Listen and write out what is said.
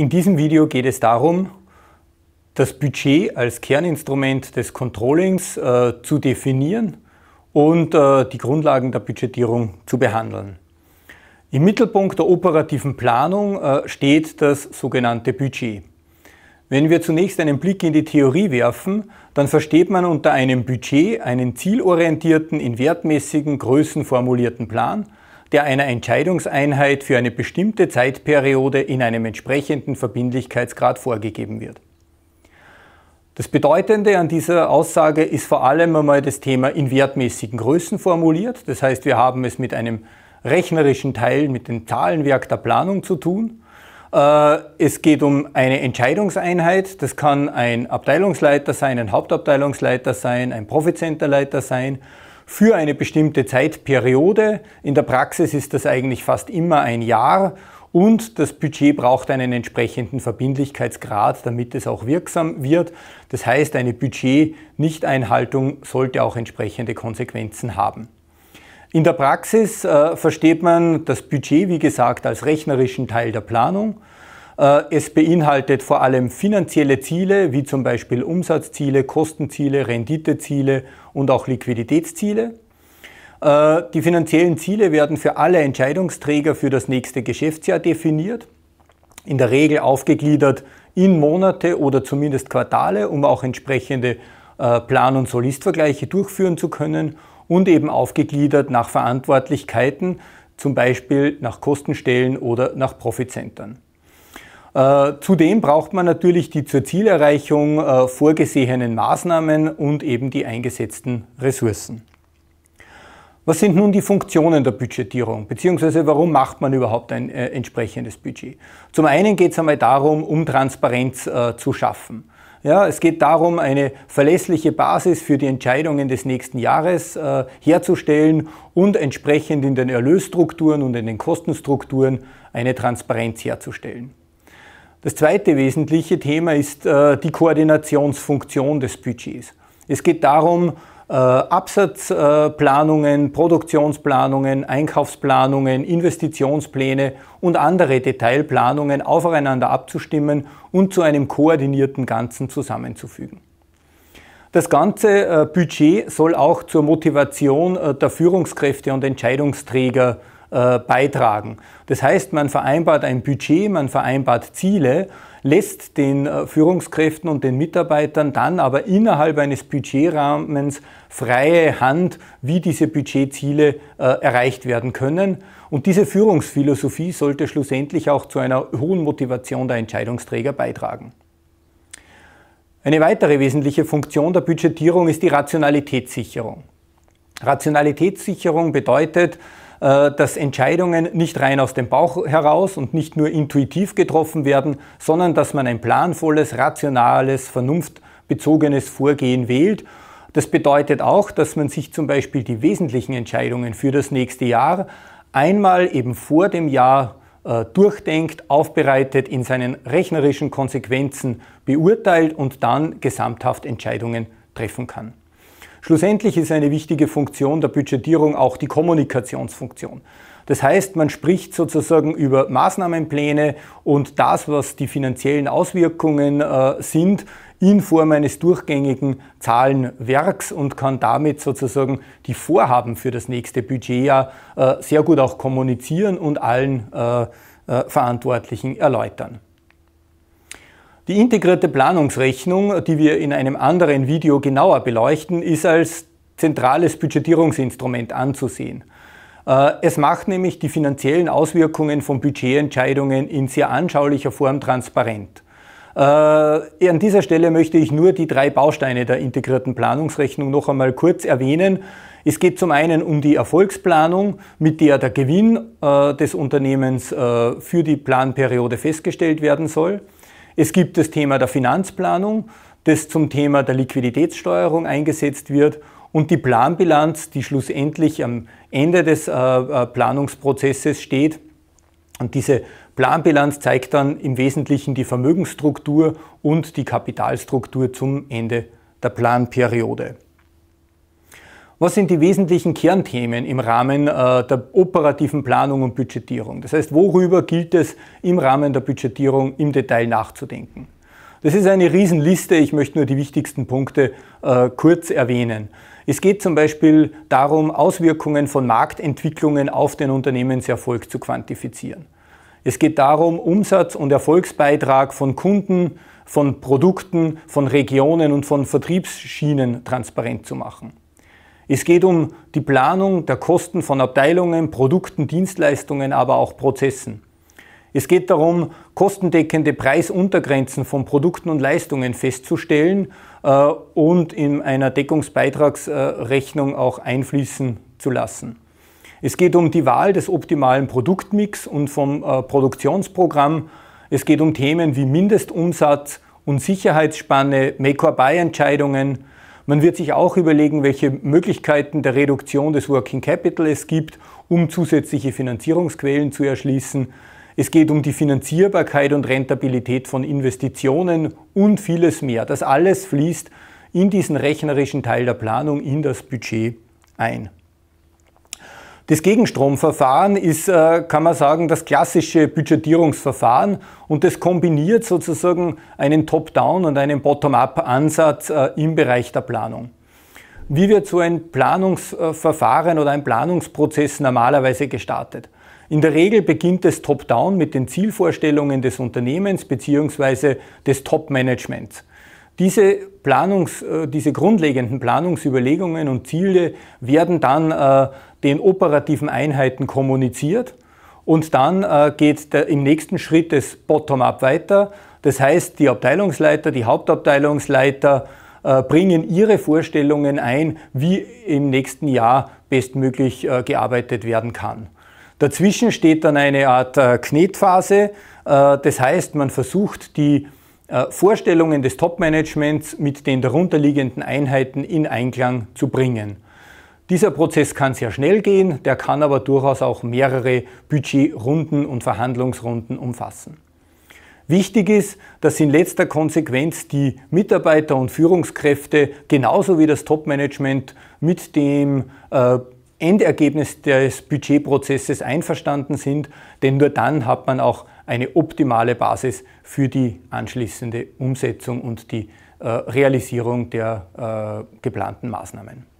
In diesem Video geht es darum, das Budget als Kerninstrument des Controllings äh, zu definieren und äh, die Grundlagen der Budgetierung zu behandeln. Im Mittelpunkt der operativen Planung äh, steht das sogenannte Budget. Wenn wir zunächst einen Blick in die Theorie werfen, dann versteht man unter einem Budget einen zielorientierten, in wertmäßigen Größen formulierten Plan, der einer Entscheidungseinheit für eine bestimmte Zeitperiode in einem entsprechenden Verbindlichkeitsgrad vorgegeben wird. Das Bedeutende an dieser Aussage ist vor allem einmal das Thema in wertmäßigen Größen formuliert. Das heißt, wir haben es mit einem rechnerischen Teil, mit dem Zahlenwerk der Planung zu tun. Äh, es geht um eine Entscheidungseinheit. Das kann ein Abteilungsleiter sein, ein Hauptabteilungsleiter sein, ein Profizenterleiter sein für eine bestimmte Zeitperiode. In der Praxis ist das eigentlich fast immer ein Jahr und das Budget braucht einen entsprechenden Verbindlichkeitsgrad, damit es auch wirksam wird. Das heißt, eine Budget-Nichteinhaltung sollte auch entsprechende Konsequenzen haben. In der Praxis äh, versteht man das Budget, wie gesagt, als rechnerischen Teil der Planung. Äh, es beinhaltet vor allem finanzielle Ziele, wie zum Beispiel Umsatzziele, Kostenziele, Renditeziele und auch Liquiditätsziele. Äh, die finanziellen Ziele werden für alle Entscheidungsträger für das nächste Geschäftsjahr definiert, in der Regel aufgegliedert in Monate oder zumindest Quartale, um auch entsprechende äh, Plan- und Solistvergleiche durchführen zu können und eben aufgegliedert nach Verantwortlichkeiten, zum Beispiel nach Kostenstellen oder nach Profizentern. Äh, zudem braucht man natürlich die zur Zielerreichung äh, vorgesehenen Maßnahmen und eben die eingesetzten Ressourcen. Was sind nun die Funktionen der Budgetierung, beziehungsweise warum macht man überhaupt ein äh, entsprechendes Budget? Zum einen geht es einmal darum, um Transparenz äh, zu schaffen. Ja, es geht darum, eine verlässliche Basis für die Entscheidungen des nächsten Jahres äh, herzustellen und entsprechend in den Erlösstrukturen und in den Kostenstrukturen eine Transparenz herzustellen. Das zweite wesentliche Thema ist äh, die Koordinationsfunktion des Budgets. Es geht darum, äh, Absatzplanungen, Produktionsplanungen, Einkaufsplanungen, Investitionspläne und andere Detailplanungen aufeinander abzustimmen und zu einem koordinierten Ganzen zusammenzufügen. Das ganze äh, Budget soll auch zur Motivation der Führungskräfte und Entscheidungsträger äh, beitragen. Das heißt, man vereinbart ein Budget, man vereinbart Ziele, lässt den äh, Führungskräften und den Mitarbeitern dann aber innerhalb eines Budgetrahmens freie Hand, wie diese Budgetziele äh, erreicht werden können. Und diese Führungsphilosophie sollte schlussendlich auch zu einer hohen Motivation der Entscheidungsträger beitragen. Eine weitere wesentliche Funktion der Budgetierung ist die Rationalitätssicherung. Rationalitätssicherung bedeutet, äh, dass Entscheidungen nicht rein aus dem Bauch heraus und nicht nur intuitiv getroffen werden, sondern dass man ein planvolles, rationales, vernunftbezogenes Vorgehen wählt das bedeutet auch, dass man sich zum Beispiel die wesentlichen Entscheidungen für das nächste Jahr einmal eben vor dem Jahr äh, durchdenkt, aufbereitet, in seinen rechnerischen Konsequenzen beurteilt und dann gesamthaft Entscheidungen treffen kann. Schlussendlich ist eine wichtige Funktion der Budgetierung auch die Kommunikationsfunktion. Das heißt, man spricht sozusagen über Maßnahmenpläne und das, was die finanziellen Auswirkungen äh, sind, in Form eines durchgängigen Zahlenwerks und kann damit sozusagen die Vorhaben für das nächste Budgetjahr äh, sehr gut auch kommunizieren und allen äh, äh Verantwortlichen erläutern. Die integrierte Planungsrechnung, die wir in einem anderen Video genauer beleuchten, ist als zentrales Budgetierungsinstrument anzusehen. Äh, es macht nämlich die finanziellen Auswirkungen von Budgetentscheidungen in sehr anschaulicher Form transparent. Äh, an dieser Stelle möchte ich nur die drei Bausteine der integrierten Planungsrechnung noch einmal kurz erwähnen. Es geht zum einen um die Erfolgsplanung, mit der der Gewinn äh, des Unternehmens für die Planperiode festgestellt werden soll. Es gibt das Thema der Finanzplanung, das zum Thema der Liquiditätssteuerung eingesetzt wird und die Planbilanz, die schlussendlich am Ende des äh, äh Planungsprozesses steht. Und diese Planbilanz zeigt dann im Wesentlichen die Vermögensstruktur und die Kapitalstruktur zum Ende der Planperiode. Was sind die wesentlichen Kernthemen im Rahmen äh, der operativen Planung und Budgetierung? Das heißt, worüber gilt es im Rahmen der Budgetierung im Detail nachzudenken? Das ist eine Riesenliste, ich möchte nur die wichtigsten Punkte äh, kurz erwähnen. Es geht zum Beispiel darum, Auswirkungen von Marktentwicklungen auf den Unternehmenserfolg zu quantifizieren. Es geht darum, Umsatz und Erfolgsbeitrag von Kunden, von Produkten, von Regionen und von Vertriebsschienen transparent zu machen. Es geht um die Planung der Kosten von Abteilungen, Produkten, Dienstleistungen, aber auch Prozessen. Es geht darum, kostendeckende Preisuntergrenzen von Produkten und Leistungen festzustellen äh, und in einer Deckungsbeitragsrechnung äh, auch einfließen zu lassen. Es geht um die Wahl des optimalen Produktmix und vom äh, Produktionsprogramm. Es geht um Themen wie Mindestumsatz und Sicherheitsspanne, Make-or-Buy-Entscheidungen, man wird sich auch überlegen, welche Möglichkeiten der Reduktion des Working Capital es gibt, um zusätzliche Finanzierungsquellen zu erschließen. Es geht um die Finanzierbarkeit und Rentabilität von Investitionen und vieles mehr. Das alles fließt in diesen rechnerischen Teil der Planung in das Budget ein. Das Gegenstromverfahren ist, äh, kann man sagen, das klassische Budgetierungsverfahren und das kombiniert sozusagen einen Top-Down- und einen Bottom-up-Ansatz äh, im Bereich der Planung. Wie wird so ein Planungsverfahren oder ein Planungsprozess normalerweise gestartet? In der Regel beginnt es top-down mit den Zielvorstellungen des Unternehmens bzw. des Top-Managements. Diese, Planungs, äh, diese grundlegenden Planungsüberlegungen und Ziele werden dann äh, den operativen Einheiten kommuniziert und dann äh, geht im nächsten Schritt das Bottom-up weiter. Das heißt, die Abteilungsleiter, die Hauptabteilungsleiter bringen ihre Vorstellungen ein, wie im nächsten Jahr bestmöglich gearbeitet werden kann. Dazwischen steht dann eine Art Knetphase. Das heißt, man versucht die äh, Vorstellungen des Top-Managements mit den darunterliegenden Einheiten in Einklang zu bringen. Dieser Prozess kann sehr schnell gehen, der kann aber durchaus auch mehrere Budgetrunden und Verhandlungsrunden umfassen. Wichtig ist, dass in letzter Konsequenz die Mitarbeiter und Führungskräfte genauso wie das Top-Management mit dem äh, Endergebnis des Budgetprozesses einverstanden sind, denn nur dann hat man auch eine optimale Basis für die anschließende Umsetzung und die äh, Realisierung der äh, geplanten Maßnahmen.